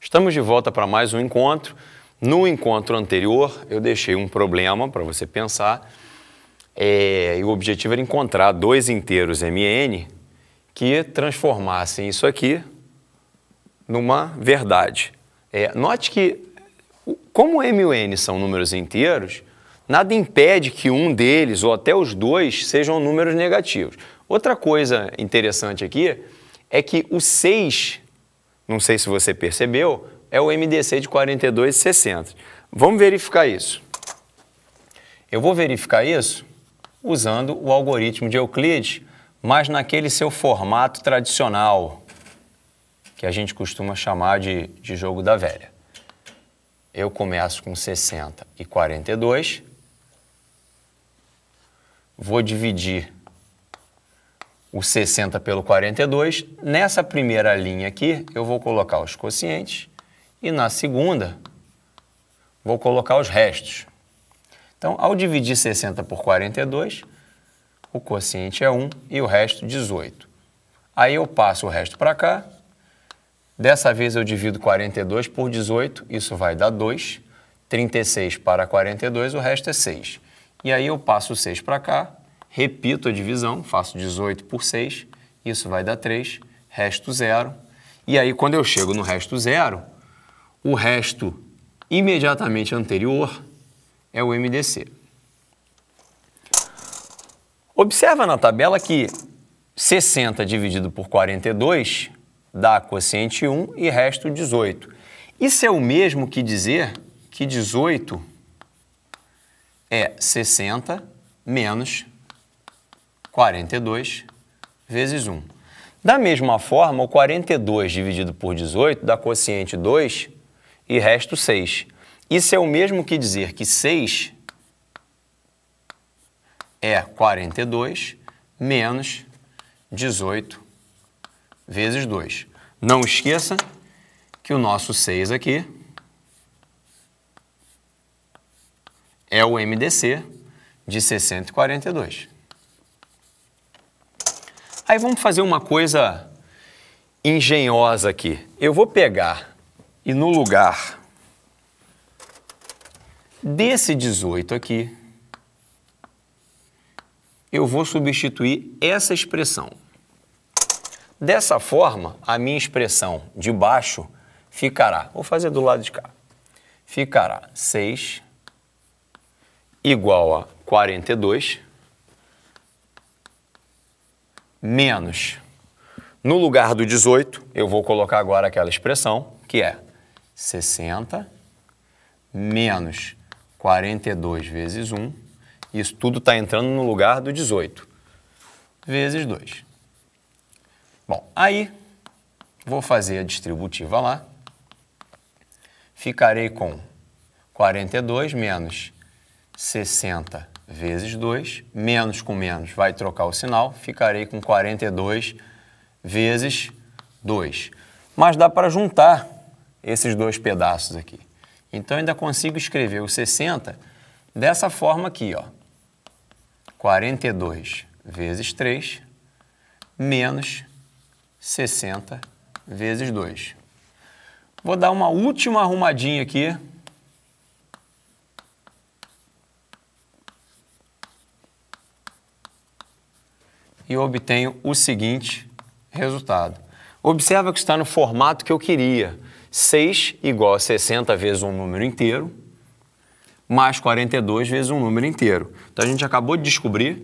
Estamos de volta para mais um encontro. No encontro anterior, eu deixei um problema para você pensar. É, e o objetivo era encontrar dois inteiros MN que transformassem isso aqui numa verdade. É, note que, como M e o N são números inteiros, nada impede que um deles ou até os dois sejam números negativos. Outra coisa interessante aqui é que o 6 não sei se você percebeu, é o MDC de 42,60. Vamos verificar isso. Eu vou verificar isso usando o algoritmo de Euclides, mas naquele seu formato tradicional, que a gente costuma chamar de, de jogo da velha. Eu começo com 60 e 42, vou dividir o 60 pelo 42. Nessa primeira linha aqui, eu vou colocar os quocientes e na segunda vou colocar os restos. Então, ao dividir 60 por 42, o quociente é 1 e o resto 18. Aí eu passo o resto para cá. Dessa vez eu divido 42 por 18, isso vai dar 2. 36 para 42, o resto é 6. E aí eu passo o 6 para cá, repito a divisão, faço 18 por 6, isso vai dar 3, resto zero. E aí, quando eu chego no resto zero, o resto imediatamente anterior é o MDC. Observa na tabela que 60 dividido por 42 dá quociente 1 e resto 18. Isso é o mesmo que dizer que 18 é 60 menos 42 vezes 1. Da mesma forma, o 42 dividido por 18 dá quociente 2 e resto 6. Isso é o mesmo que dizer que 6 é 42 menos 18 vezes 2. Não esqueça que o nosso 6 aqui é o MDC de 642. Aí vamos fazer uma coisa engenhosa aqui. Eu vou pegar e no lugar desse 18 aqui, eu vou substituir essa expressão. Dessa forma, a minha expressão de baixo ficará, vou fazer do lado de cá, ficará 6 igual a 42 menos. No lugar do 18, eu vou colocar agora aquela expressão que é 60 menos 42 vezes 1. Isso tudo está entrando no lugar do 18 vezes 2. Bom, aí vou fazer a distributiva lá. Ficarei com 42 menos 60 vezes 2, menos com menos vai trocar o sinal, ficarei com 42 vezes 2. Mas dá para juntar esses dois pedaços aqui. Então ainda consigo escrever o 60 dessa forma aqui, ó. 42 vezes 3 menos 60 vezes 2. Vou dar uma última arrumadinha aqui e obtenho o seguinte resultado. Observa que está no formato que eu queria. 6 igual a 60 vezes um número inteiro, mais 42 vezes um número inteiro. Então, a gente acabou de descobrir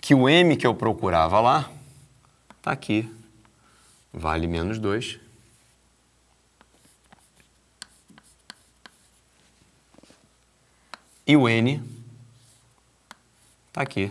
que o m que eu procurava lá está aqui. Vale menos 2. E o n está aqui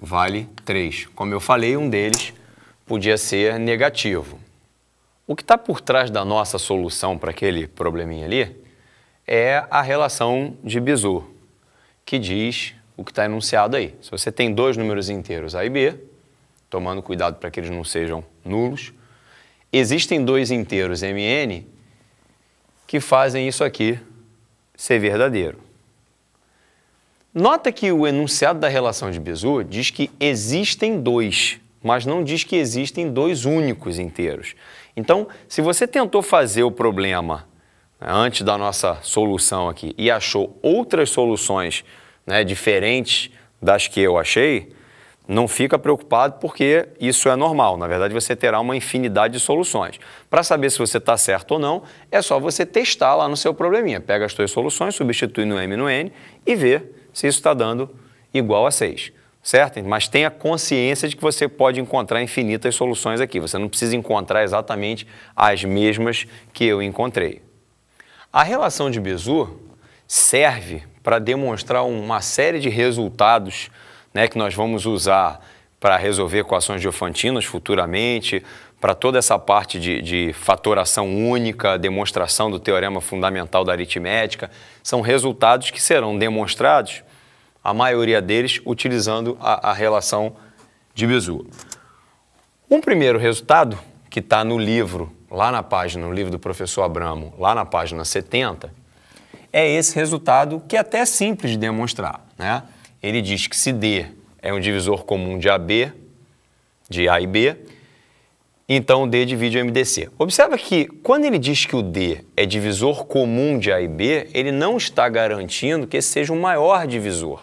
vale 3. Como eu falei, um deles podia ser negativo. O que está por trás da nossa solução para aquele probleminha ali é a relação de Bizu, que diz o que está enunciado aí. Se você tem dois números inteiros A e B, tomando cuidado para que eles não sejam nulos, existem dois inteiros MN que fazem isso aqui ser verdadeiro. Nota que o enunciado da relação de Bezout diz que existem dois, mas não diz que existem dois únicos inteiros. Então, se você tentou fazer o problema né, antes da nossa solução aqui e achou outras soluções né, diferentes das que eu achei, não fica preocupado porque isso é normal. Na verdade, você terá uma infinidade de soluções. Para saber se você está certo ou não, é só você testar lá no seu probleminha. Pega as suas soluções, substitui no M e no N e vê se isso está dando igual a 6. Certo? Mas tenha consciência de que você pode encontrar infinitas soluções aqui. Você não precisa encontrar exatamente as mesmas que eu encontrei. A relação de Bezout serve para demonstrar uma série de resultados né, que nós vamos usar para resolver equações de Diofantinas futuramente, para toda essa parte de, de, fatoração única, demonstração do teorema fundamental da aritmética, são resultados que serão demonstrados, a maioria deles utilizando a, a relação de Bizu. Um primeiro resultado, que está no livro, lá na página, no livro do professor Abramo, lá na página 70, é esse resultado que é até simples de demonstrar. Né? Ele diz que se D é um divisor comum de AB, de A e B, então D divide o MDC. Observa que quando ele diz que o D é divisor comum de A e B, ele não está garantindo que esse seja o um maior divisor.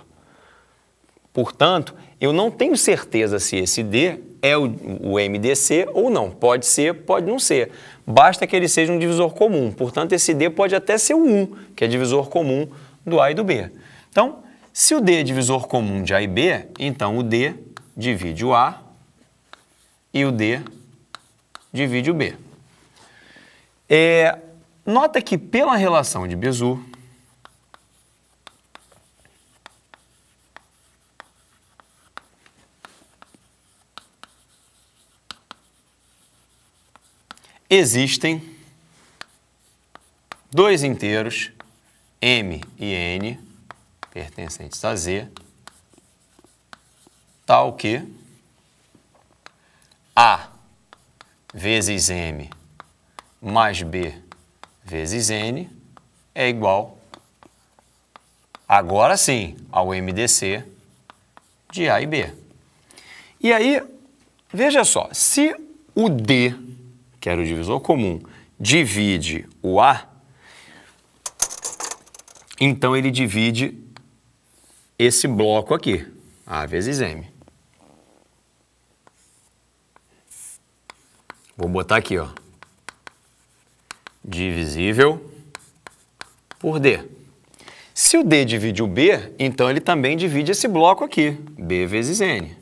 Portanto, eu não tenho certeza se esse D é o, o MDC ou não. Pode ser, pode não ser. Basta que ele seja um divisor comum. Portanto, esse D pode até ser o 1, que é divisor comum do A e do B. Então, se o D é divisor comum de A e B, então o D divide o A e o D divide o B. É, nota que pela relação de Bezout, existem dois inteiros m e n pertencentes a z, tal que a vezes m mais b vezes n é igual, agora sim, ao MDC de A e B. E aí, veja só, se o D, que era o divisor comum, divide o A, então ele divide esse bloco aqui, A vezes M. Vou botar aqui, ó. Divisível por D. Se o D divide o B, então ele também divide esse bloco aqui, B vezes N.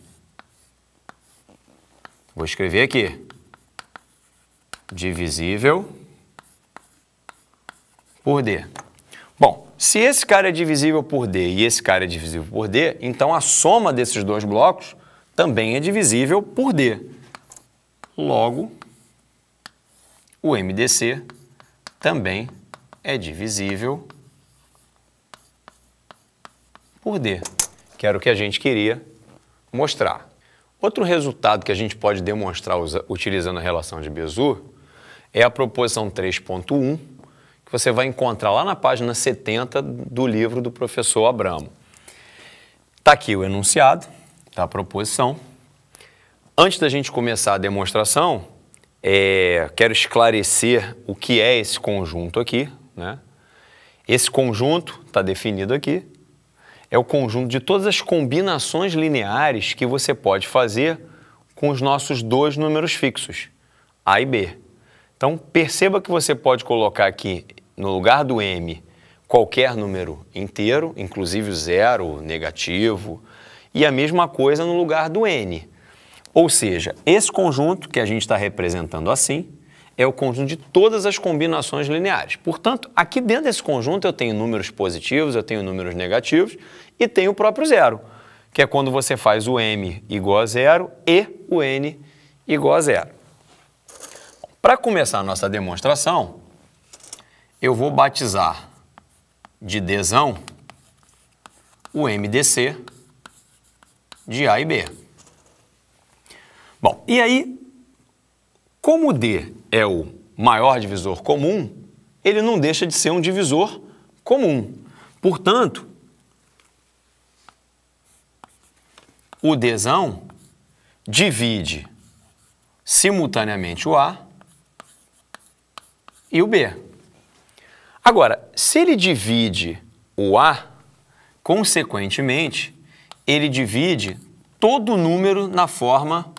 Vou escrever aqui. Divisível por D. Bom, se esse cara é divisível por D e esse cara é divisível por D, então a soma desses dois blocos também é divisível por D. Logo, o MDC também é divisível por D, que era o que a gente queria mostrar. Outro resultado que a gente pode demonstrar utilizando a relação de Bezout é a proposição 3.1, que você vai encontrar lá na página 70 do livro do professor Abramo. Está aqui o enunciado da proposição. Antes da gente começar a demonstração, é, quero esclarecer o que é esse conjunto aqui. Né? Esse conjunto está definido aqui. É o conjunto de todas as combinações lineares que você pode fazer com os nossos dois números fixos, A e B. Então, perceba que você pode colocar aqui, no lugar do M, qualquer número inteiro, inclusive o zero, negativo, e a mesma coisa no lugar do N. Ou seja, esse conjunto que a gente está representando assim é o conjunto de todas as combinações lineares. Portanto, aqui dentro desse conjunto eu tenho números positivos, eu tenho números negativos e tenho o próprio zero, que é quando você faz o m igual a zero e o n igual a zero. Para começar a nossa demonstração, eu vou batizar de desão o MDC de A e B. Bom, e aí, como D é o maior divisor comum, ele não deixa de ser um divisor comum. Portanto, o D divide simultaneamente o A e o B. Agora, se ele divide o A, consequentemente, ele divide todo o número na forma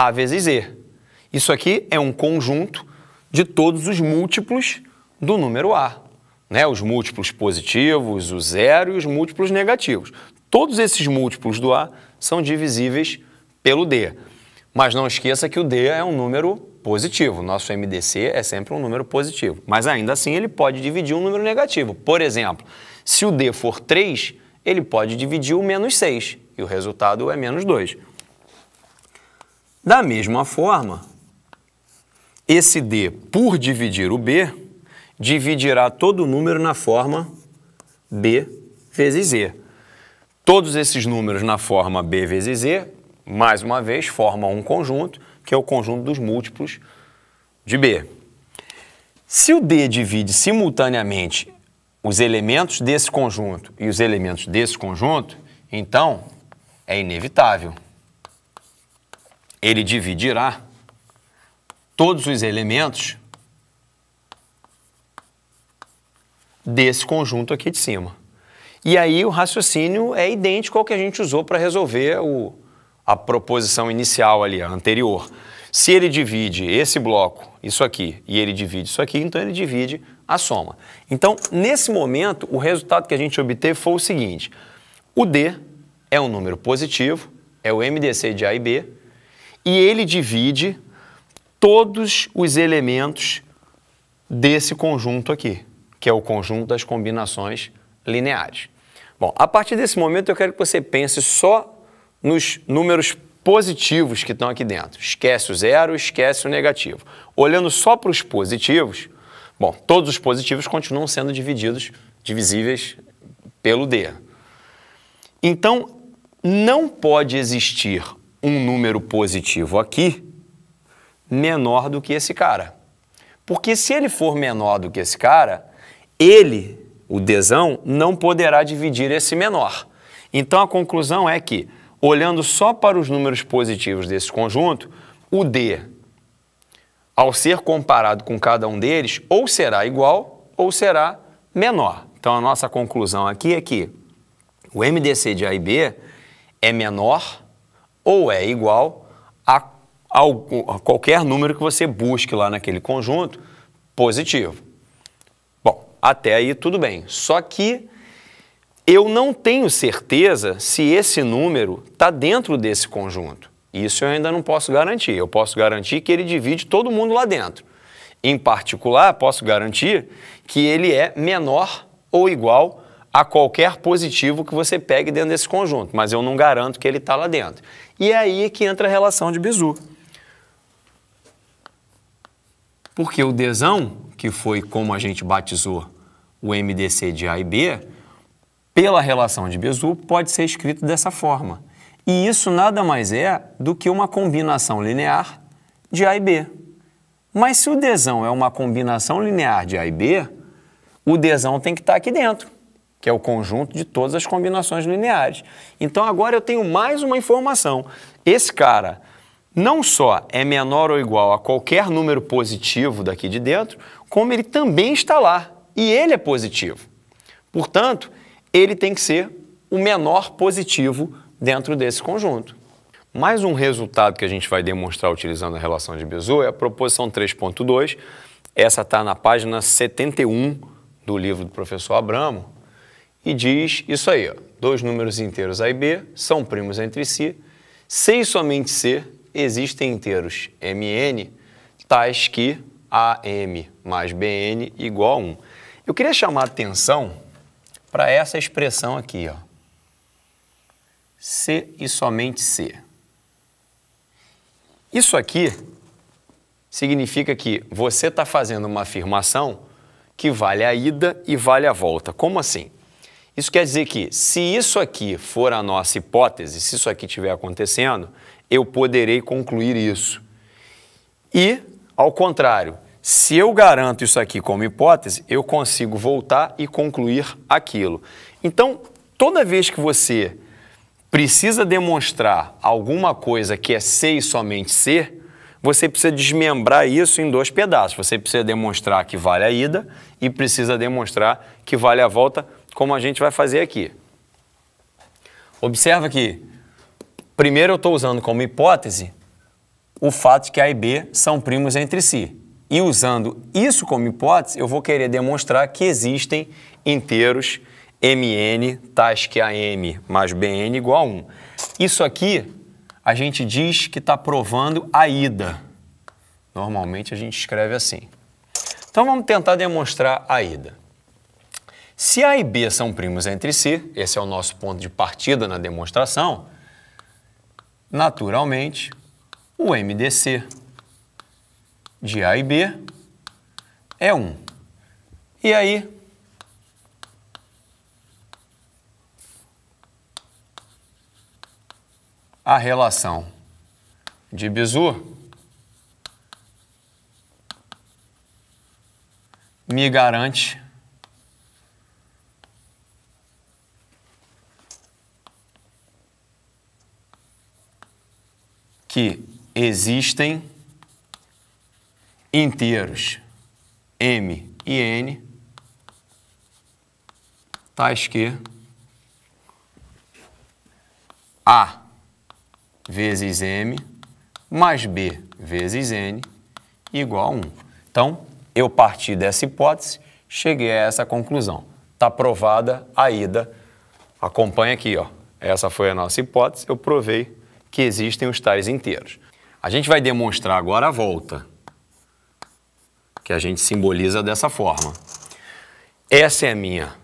a vezes E. Isso aqui é um conjunto de todos os múltiplos do número A. Né? Os múltiplos positivos, o zero e os múltiplos negativos. Todos esses múltiplos do A são divisíveis pelo D. Mas não esqueça que o D é um número positivo. Nosso MDC é sempre um número positivo. Mas ainda assim ele pode dividir um número negativo. Por exemplo, se o D for 3, ele pode dividir o menos 6 e o resultado é menos 2. Da mesma forma, esse D, por dividir o B, dividirá todo o número na forma B vezes E. Todos esses números na forma B vezes E, mais uma vez, formam um conjunto, que é o conjunto dos múltiplos de B. Se o D divide simultaneamente os elementos desse conjunto e os elementos desse conjunto, então é inevitável ele dividirá todos os elementos desse conjunto aqui de cima. E aí o raciocínio é idêntico ao que a gente usou para resolver o, a proposição inicial ali, a anterior. Se ele divide esse bloco, isso aqui, e ele divide isso aqui, então ele divide a soma. Então, nesse momento, o resultado que a gente obteve foi o seguinte. O D é um número positivo, é o MDC de A e B, e ele divide todos os elementos desse conjunto aqui, que é o conjunto das combinações lineares. Bom, a partir desse momento eu quero que você pense só nos números positivos que estão aqui dentro. Esquece o zero, esquece o negativo. Olhando só para os positivos, bom, todos os positivos continuam sendo divididos, divisíveis pelo D. Então, não pode existir um número positivo aqui menor do que esse cara. Porque se ele for menor do que esse cara, ele, o desão, não poderá dividir esse menor. Então a conclusão é que, olhando só para os números positivos desse conjunto, o D, ao ser comparado com cada um deles, ou será igual ou será menor. Então a nossa conclusão aqui é que o MDC de A e B é menor ou é igual a, a qualquer número que você busque lá naquele conjunto positivo. Bom, até aí tudo bem. Só que eu não tenho certeza se esse número está dentro desse conjunto. Isso eu ainda não posso garantir. Eu posso garantir que ele divide todo mundo lá dentro. Em particular, posso garantir que ele é menor ou igual a qualquer positivo que você pegue dentro desse conjunto, mas eu não garanto que ele está lá dentro. E é aí que entra a relação de bizu. Porque o desão, que foi como a gente batizou o MDC de A e B, pela relação de bizu, pode ser escrito dessa forma. E isso nada mais é do que uma combinação linear de A e B. Mas se o desão é uma combinação linear de A e B, o desão tem que estar tá aqui dentro que é o conjunto de todas as combinações lineares. Então agora eu tenho mais uma informação. Esse cara não só é menor ou igual a qualquer número positivo daqui de dentro, como ele também está lá e ele é positivo. Portanto, ele tem que ser o menor positivo dentro desse conjunto. Mais um resultado que a gente vai demonstrar utilizando a relação de Bezout é a proposição 3.2. Essa está na página 71 do livro do professor Abramo e diz isso aí, ó, dois números inteiros A e B são primos entre si, se e somente se existem inteiros M e N tais que AM mais BN igual a 1. Eu queria chamar a atenção para essa expressão aqui, ó. C e somente C. Isso aqui significa que você está fazendo uma afirmação que vale a ida e vale a volta. Como assim? Isso quer dizer que, se isso aqui for a nossa hipótese, se isso aqui estiver acontecendo, eu poderei concluir isso. E, ao contrário, se eu garanto isso aqui como hipótese, eu consigo voltar e concluir aquilo. Então, toda vez que você precisa demonstrar alguma coisa que é ser e somente ser, você precisa desmembrar isso em dois pedaços. Você precisa demonstrar que vale a ida e precisa demonstrar que vale a volta como a gente vai fazer aqui. Observa que, primeiro eu estou usando como hipótese o fato de que A e B são primos entre si. E usando isso como hipótese, eu vou querer demonstrar que existem inteiros mn tais que am mais bn igual a 1. Isso aqui a gente diz que está provando a ida. Normalmente a gente escreve assim. Então vamos tentar demonstrar a ida. Se A e B são primos entre si, esse é o nosso ponto de partida na demonstração, naturalmente, o MDC de A e B é 1. E aí, a relação de Bizu me garante que existem inteiros m e n tais que a vezes m mais b vezes n igual a 1. Então, eu parti dessa hipótese, cheguei a essa conclusão. Está provada a ida. Acompanha aqui, ó. Essa foi a nossa hipótese, eu provei que existem os tais inteiros. A gente vai demonstrar agora a volta, que a gente simboliza dessa forma. Essa é a minha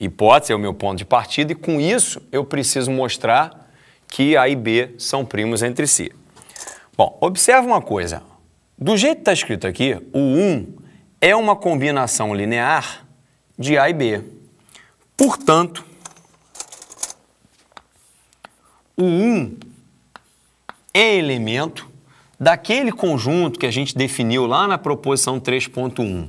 hipótese, é o meu ponto de partida, e com isso eu preciso mostrar que A e B são primos entre si. Bom, observa uma coisa. Do jeito que está escrito aqui, o 1 é uma combinação linear de A e B. Portanto, o 1 é elemento daquele conjunto que a gente definiu lá na proposição 3.1.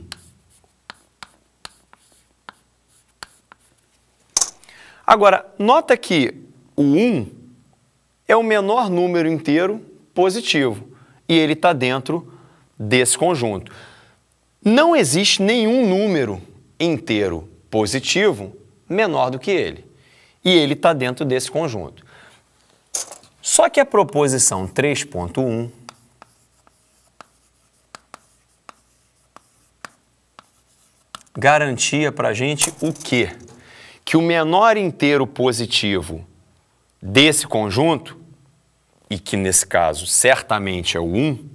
Agora, nota que o 1 é o menor número inteiro positivo e ele está dentro desse conjunto. Não existe nenhum número inteiro positivo menor do que ele e ele está dentro desse conjunto. Só que a proposição 3.1 garantia para a gente o quê? Que o menor inteiro positivo desse conjunto, e que nesse caso certamente é o 1,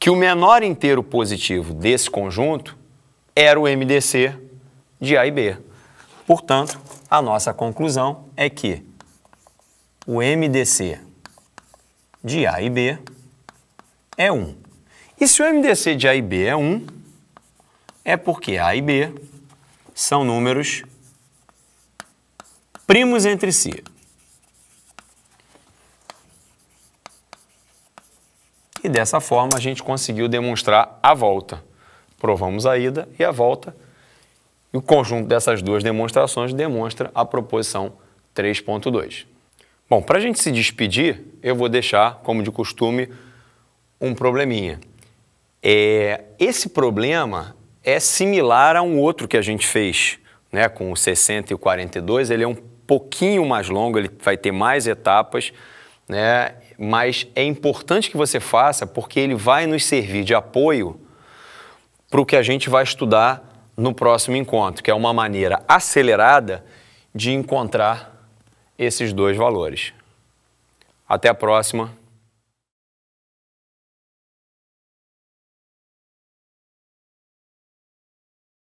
que o menor inteiro positivo desse conjunto era o MDC de A e B. Portanto, a nossa conclusão é que o MDC de A e B é 1. E se o MDC de A e B é 1, é porque A e B são números primos entre si. E dessa forma a gente conseguiu demonstrar a volta. Provamos a ida e a volta. E o conjunto dessas duas demonstrações demonstra a proposição 3.2. Bom, para a gente se despedir, eu vou deixar, como de costume, um probleminha. É, esse problema é similar a um outro que a gente fez, né, com o 60 e o 42. Ele é um pouquinho mais longo, ele vai ter mais etapas, né, mas é importante que você faça porque ele vai nos servir de apoio para o que a gente vai estudar no próximo encontro, que é uma maneira acelerada de encontrar esses dois valores. Até a próxima.